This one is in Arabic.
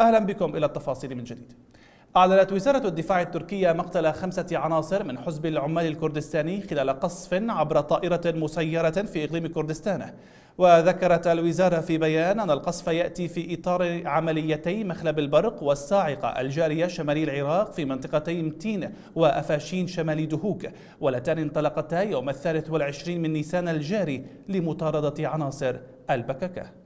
أهلا بكم إلى التفاصيل من جديد أعلنت وزارة الدفاع التركية مقتل خمسة عناصر من حزب العمال الكردستاني خلال قصف عبر طائرة مسيرة في إقليم كردستان وذكرت الوزارة في بيان أن القصف يأتي في إطار عمليتي مخلب البرق والصاعقة الجارية شمالي العراق في منطقتي متين وأفاشين شمالي دهوك والتان انطلقتا يوم الثالث والعشرين من نيسان الجاري لمطاردة عناصر البككة